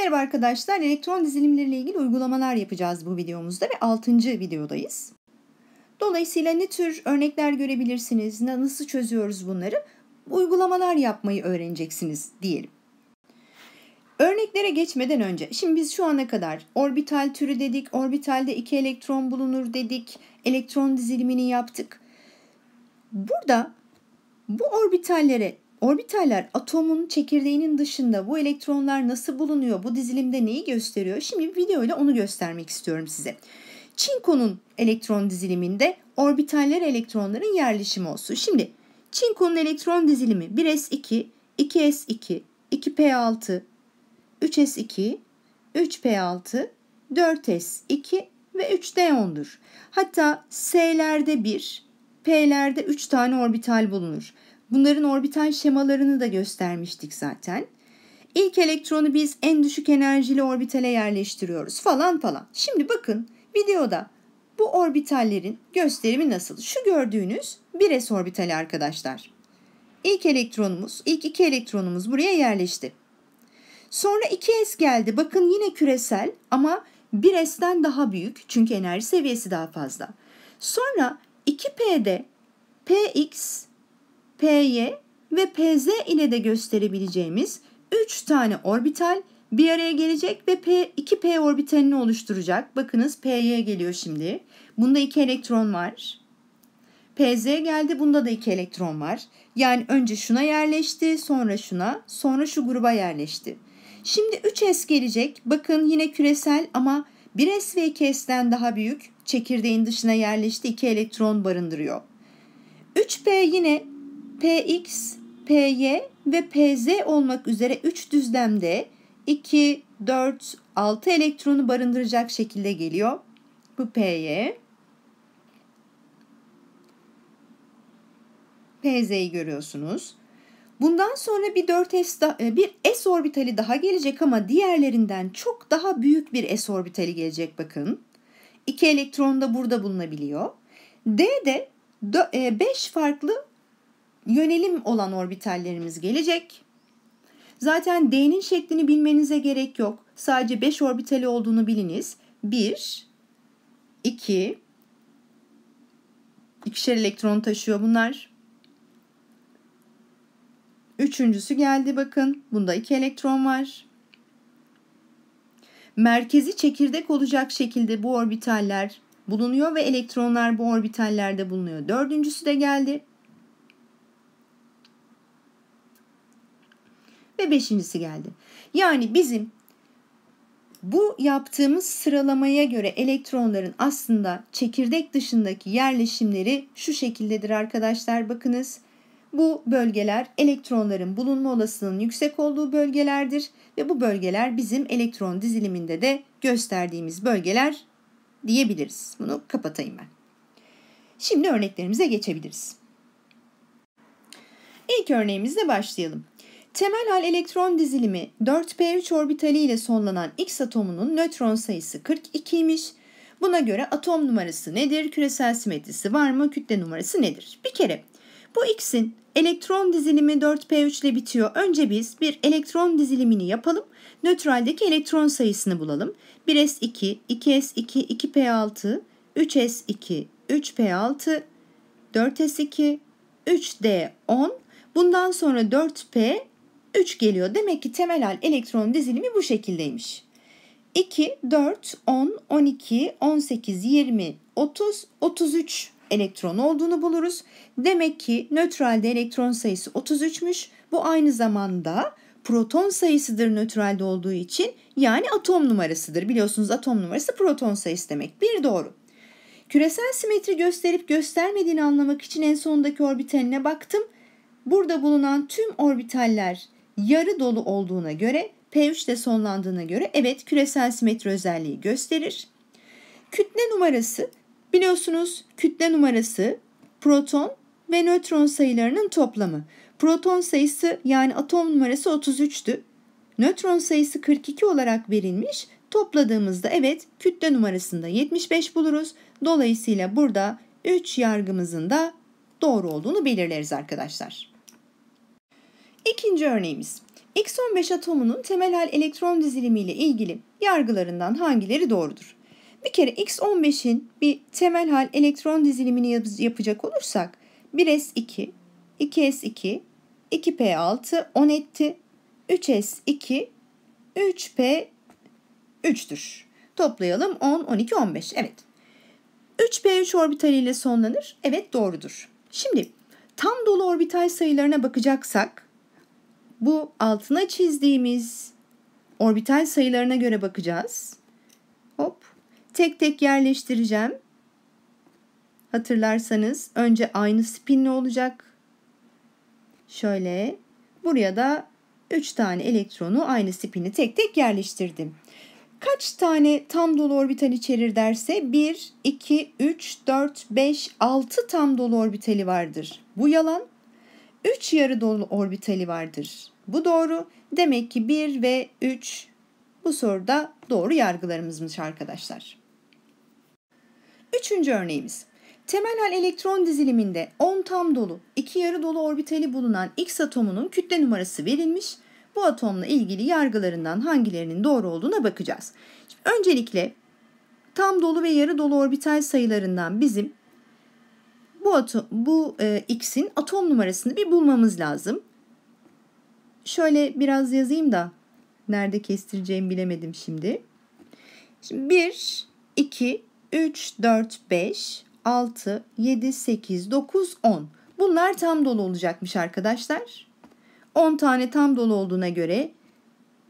Merhaba arkadaşlar, elektron dizilimleriyle ilgili uygulamalar yapacağız bu videomuzda ve 6. videodayız. Dolayısıyla ne tür örnekler görebilirsiniz, nasıl çözüyoruz bunları, uygulamalar yapmayı öğreneceksiniz diyelim. Örneklere geçmeden önce, şimdi biz şu ana kadar orbital türü dedik, orbitalde iki elektron bulunur dedik, elektron dizilimini yaptık. Burada bu orbitallere Orbitaller atomun çekirdeğinin dışında bu elektronlar nasıl bulunuyor, bu dizilimde neyi gösteriyor? Şimdi bir video ile onu göstermek istiyorum size. Çinkonun elektron diziliminde orbitaller elektronların yerleşimi olsun. Şimdi çinkonun elektron dizilimi 1s2, 2s2, 2p6, 3s2, 3p6, 4s2 ve 3d10'dur. Hatta s'lerde 1, p'lerde 3 tane orbital bulunur. Bunların orbital şemalarını da göstermiştik zaten. İlk elektronu biz en düşük enerjili orbitale yerleştiriyoruz falan falan. Şimdi bakın videoda bu orbitallerin gösterimi nasıl? Şu gördüğünüz 1s orbitali arkadaşlar. İlk elektronumuz, ilk iki elektronumuz buraya yerleşti. Sonra 2s geldi. Bakın yine küresel ama 1s'ten daha büyük. Çünkü enerji seviyesi daha fazla. Sonra 2p'de px PY ve PZ ile de gösterebileceğimiz 3 tane orbital bir araya gelecek ve P, 2P orbitalini oluşturacak. Bakınız P'ye geliyor şimdi. Bunda 2 elektron var. PZ geldi bunda da 2 elektron var. Yani önce şuna yerleşti sonra şuna sonra şu gruba yerleşti. Şimdi 3S gelecek. Bakın yine küresel ama 1S ve 2S'den daha büyük. Çekirdeğin dışına yerleşti 2 elektron barındırıyor. 3P yine Px, Py ve Pz olmak üzere 3 düzlemde 2, 4, 6 elektronu barındıracak şekilde geliyor. Bu Py. Pz'yi görüyorsunuz. Bundan sonra bir 4s e, bir s orbitali daha gelecek ama diğerlerinden çok daha büyük bir s orbitali gelecek bakın. 2 elektron da burada bulunabiliyor. D de 5 e, farklı yönelim olan orbitallerimiz gelecek. Zaten D'nin şeklini bilmenize gerek yok. Sadece 5 orbitali olduğunu biliniz. 1, 2, ikişer elektron taşıyor bunlar. Üçüncüsü geldi bakın. Bunda 2 elektron var. Merkezi çekirdek olacak şekilde bu orbitaller bulunuyor ve elektronlar bu orbitallerde bulunuyor. Dördüncüsü de geldi. ve beşincisi geldi. Yani bizim bu yaptığımız sıralamaya göre elektronların aslında çekirdek dışındaki yerleşimleri şu şekildedir arkadaşlar. Bakınız bu bölgeler elektronların bulunma olasılığının yüksek olduğu bölgelerdir ve bu bölgeler bizim elektron diziliminde de gösterdiğimiz bölgeler diyebiliriz. Bunu kapatayım ben. Şimdi örneklerimize geçebiliriz. İlk örneğimizle başlayalım. Temel hal elektron dizilimi 4p3 orbitali ile sonlanan X atomunun nötron sayısı 42 42'ymiş. Buna göre atom numarası nedir, küresel simetrisi var mı, kütle numarası nedir? Bir kere bu X'in elektron dizilimi 4p3 ile bitiyor. Önce biz bir elektron dizilimini yapalım. Nötraldeki elektron sayısını bulalım. 1s2, 2s2, 2p6, 3s2, 3p6, 4s2, 3d10. Bundan sonra 4p 3 geliyor. Demek ki temel hal elektron dizilimi bu şekildeymiş. 2, 4, 10, 12, 18, 20, 30, 33 elektron olduğunu buluruz. Demek ki nötralde elektron sayısı 33'müş. Bu aynı zamanda proton sayısıdır nötralde olduğu için yani atom numarasıdır. Biliyorsunuz atom numarası proton sayısı demek. Bir doğru. Küresel simetri gösterip göstermediğini anlamak için en sondaki orbitaline baktım. Burada bulunan tüm orbitaller yarı dolu olduğuna göre P3'te sonlandığına göre evet küresel simetri özelliği gösterir. Kütle numarası biliyorsunuz kütle numarası proton ve nötron sayılarının toplamı. Proton sayısı yani atom numarası 33'tü. Nötron sayısı 42 olarak verilmiş. Topladığımızda evet kütle numarasında 75 buluruz. Dolayısıyla burada 3 yargımızın da doğru olduğunu belirleriz arkadaşlar. İkinci örneğimiz. X15 atomunun temel hal elektron dizilimiyle ilgili yargılarından hangileri doğrudur? Bir kere X15'in bir temel hal elektron dizilimini yap yapacak olursak 1s2, 2s2, 2p6 10 etti, 3s2, 3p3'tür. Toplayalım 10, 12, 15. Evet. 3p3 orbitaliyle sonlanır. Evet doğrudur. Şimdi tam dolu orbital sayılarına bakacaksak bu altına çizdiğimiz orbital sayılarına göre bakacağız. Hop. Tek tek yerleştireceğim. Hatırlarsanız önce aynı spinli olacak. Şöyle buraya da 3 tane elektronu aynı spinli tek tek yerleştirdim. Kaç tane tam dolu orbital içerir derse 1, 2, 3, 4, 5, 6 tam dolu orbitali vardır. Bu yalan 3 yarı dolu orbitali vardır. Bu doğru. Demek ki 1 ve 3 bu soruda doğru yargılarımızmış arkadaşlar. Üçüncü örneğimiz. Temel hal elektron diziliminde 10 tam dolu, 2 yarı dolu orbitali bulunan X atomunun kütle numarası verilmiş. Bu atomla ilgili yargılarından hangilerinin doğru olduğuna bakacağız. Şimdi öncelikle tam dolu ve yarı dolu orbital sayılarından bizim bu, atom, bu e, x'in atom numarasını bir bulmamız lazım. Şöyle biraz yazayım da nerede kestireceğimi bilemedim şimdi. Şimdi 1, 2, 3, 4, 5, 6, 7, 8, 9, 10. Bunlar tam dolu olacakmış arkadaşlar. 10 tane tam dolu olduğuna göre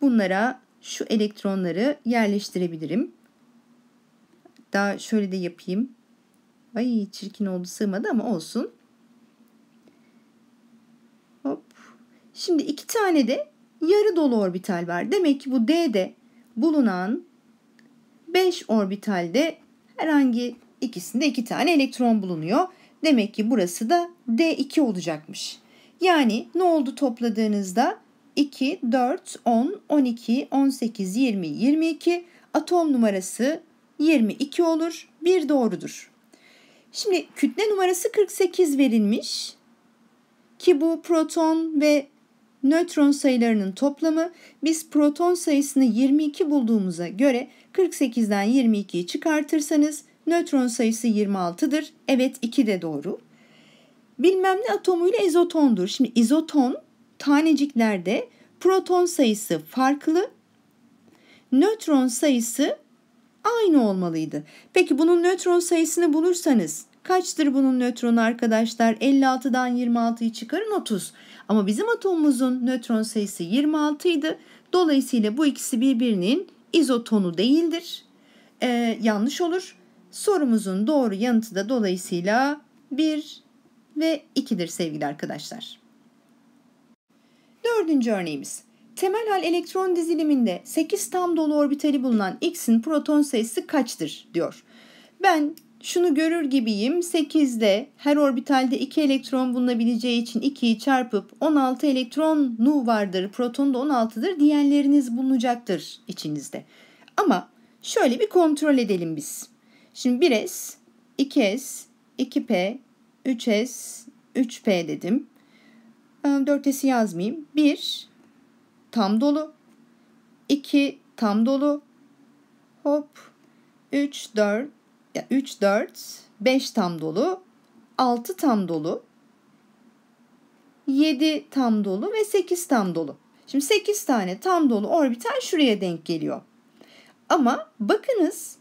bunlara şu elektronları yerleştirebilirim. Daha şöyle de yapayım. Ay çirkin oldu sığmadı ama olsun. Hop. Şimdi iki tane de yarı dolu orbital var. Demek ki bu D'de bulunan 5 orbitalde herhangi ikisinde iki tane elektron bulunuyor. Demek ki burası da D2 olacakmış. Yani ne oldu topladığınızda 2, 4, 10, 12, 18, 20, 22 atom numarası 22 olur. Bir doğrudur. Şimdi kütle numarası 48 verilmiş ki bu proton ve nötron sayılarının toplamı biz proton sayısını 22 bulduğumuza göre 48'den 22'yi çıkartırsanız nötron sayısı 26'dır. Evet 2 de doğru. Bilmem ne atomuyla izotondur. Şimdi izoton taneciklerde proton sayısı farklı, nötron sayısı aynı olmalıydı. Peki bunun nötron sayısını bulursanız kaçtır bunun nötronu arkadaşlar? 56'dan 26'yı çıkarın 30. Ama bizim atomumuzun nötron sayısı 26 idi. Dolayısıyla bu ikisi birbirinin izotonu değildir. Ee, yanlış olur. Sorumuzun doğru yanıtı da dolayısıyla 1 ve 2'dir sevgili arkadaşlar. Dördüncü örneğimiz. Temel hal elektron diziliminde 8 tam dolu orbitali bulunan X'in proton sayısı kaçtır diyor. Ben şunu görür gibiyim 8'de her orbitalde 2 elektron bulunabileceği için 2'yi çarpıp 16 elektronu vardır proton da 16'dır diğerleriniz bulunacaktır içinizde. Ama şöyle bir kontrol edelim biz. Şimdi 1S, 2S, 2P, 3S, 3P dedim. 4S'i ee, yazmayayım. 1, tam dolu. 2 tam dolu. Hop. 3 4 ya 3 4 5 tam dolu. 6 tam dolu. 7 tam dolu ve 8 tam dolu. Şimdi 8 tane tam dolu orbital şuraya denk geliyor. Ama bakınız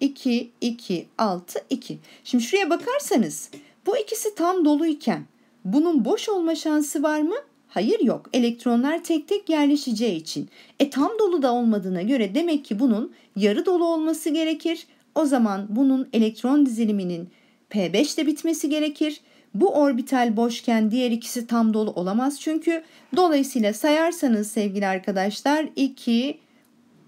2, 2, 6, 2. Şimdi şuraya bakarsanız bu ikisi tam doluyken bunun boş olma şansı var mı? Hayır yok. Elektronlar tek tek yerleşeceği için. E tam dolu da olmadığına göre demek ki bunun yarı dolu olması gerekir. O zaman bunun elektron diziliminin P5'te bitmesi gerekir. Bu orbital boşken diğer ikisi tam dolu olamaz çünkü. Dolayısıyla sayarsanız sevgili arkadaşlar 2,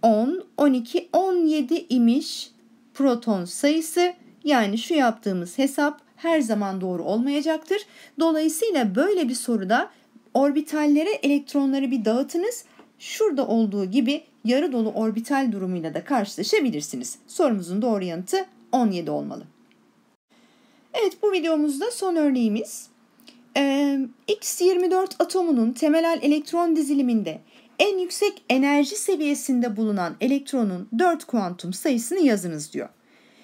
10, 12, 17 imiş proton sayısı. Yani şu yaptığımız hesap her zaman doğru olmayacaktır. Dolayısıyla böyle bir soruda Orbitallere elektronları bir dağıtınız. Şurada olduğu gibi yarı dolu orbital durumuyla da karşılaşabilirsiniz. Sorumuzun doğru yanıtı 17 olmalı. Evet bu videomuzda son örneğimiz. Ee, X24 atomunun temel elektron diziliminde en yüksek enerji seviyesinde bulunan elektronun 4 kuantum sayısını yazınız diyor.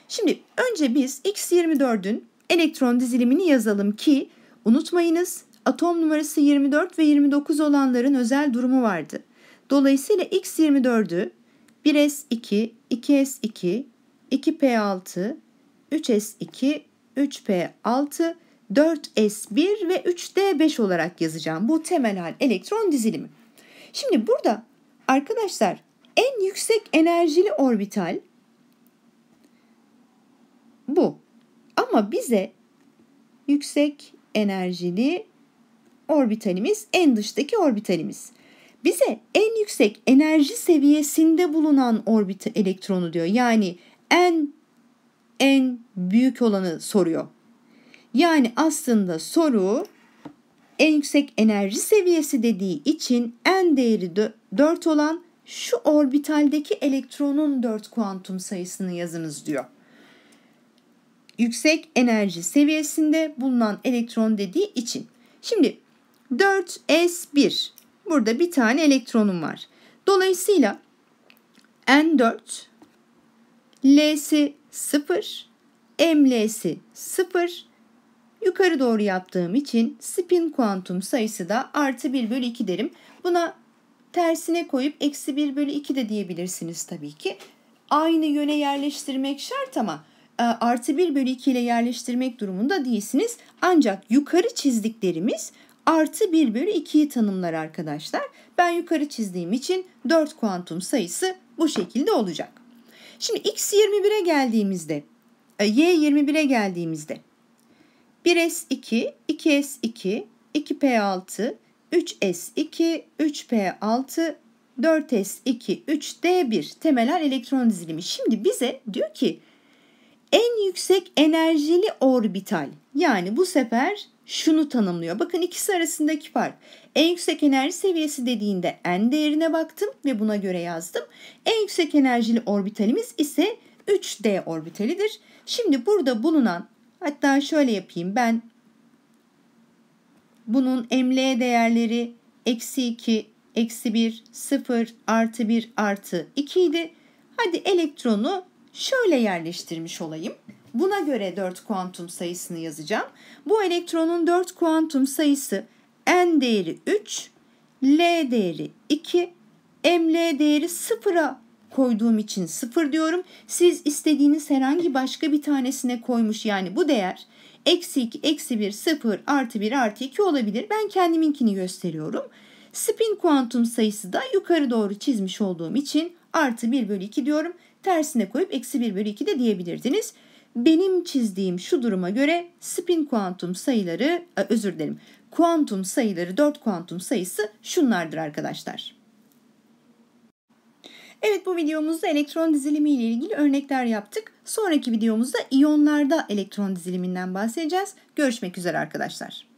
Şimdi önce biz X24'ün elektron dizilimini yazalım ki unutmayınız atom numarası 24 ve 29 olanların özel durumu vardı. Dolayısıyla X24'ü 1S2, 2S2, 2P6, 3S2, 3P6, 4S1 ve 3D5 olarak yazacağım. Bu temel hal elektron dizilimi. Şimdi burada arkadaşlar en yüksek enerjili orbital bu. Ama bize yüksek enerjili orbitalimiz en dıştaki orbitalimiz. Bize en yüksek enerji seviyesinde bulunan orbit elektronu diyor. Yani en en büyük olanı soruyor. Yani aslında soru en yüksek enerji seviyesi dediği için en değeri 4 olan şu orbitaldeki elektronun 4 kuantum sayısını yazınız diyor. Yüksek enerji seviyesinde bulunan elektron dediği için. Şimdi 4s1. Burada bir tane elektronum var. Dolayısıyla N4 L'si 0, ML'si 0. Yukarı doğru yaptığım için spin kuantum sayısı da artı 1 bölü 2 derim. Buna tersine koyup eksi 1 bölü 2 de diyebilirsiniz tabii ki. Aynı yöne yerleştirmek şart ama e, artı 1 bölü 2 ile yerleştirmek durumunda değilsiniz. Ancak yukarı çizdiklerimiz artı 1 bölü 2'yi tanımlar arkadaşlar. Ben yukarı çizdiğim için 4 kuantum sayısı bu şekilde olacak. Şimdi x 21'e geldiğimizde, e, y 21'e geldiğimizde 1s2, 2s2, 2p6, 3s2, 3p6, 4s2, 3d1 temelen elektron dizilimi. Şimdi bize diyor ki en yüksek enerjili orbital yani bu sefer şunu tanımlıyor. Bakın ikisi arasındaki fark. En yüksek enerji seviyesi dediğinde n değerine baktım ve buna göre yazdım. En yüksek enerjili orbitalimiz ise 3d orbitalidir. Şimdi burada bulunan hatta şöyle yapayım ben bunun ml değerleri eksi 2, eksi 1, 0, artı 1, artı 2 idi. Hadi elektronu şöyle yerleştirmiş olayım. Buna göre 4 kuantum sayısını yazacağım. Bu elektronun 4 kuantum sayısı n değeri 3, l değeri 2, ml değeri 0'a koyduğum için 0 diyorum. Siz istediğiniz herhangi başka bir tanesine koymuş yani bu değer eksi 2, eksi 1, 0, artı 1, artı 2 olabilir. Ben kendiminkini gösteriyorum. Spin kuantum sayısı da yukarı doğru çizmiş olduğum için artı 1 bölü 2 diyorum. Tersine koyup eksi 1 bölü 2 de diyebilirdiniz benim çizdiğim şu duruma göre spin kuantum sayıları, e, özür dilerim, kuantum sayıları 4 kuantum sayısı şunlardır arkadaşlar. Evet bu videomuzda elektron dizilimi ile ilgili örnekler yaptık. Sonraki videomuzda iyonlarda elektron diziliminden bahsedeceğiz. Görüşmek üzere arkadaşlar.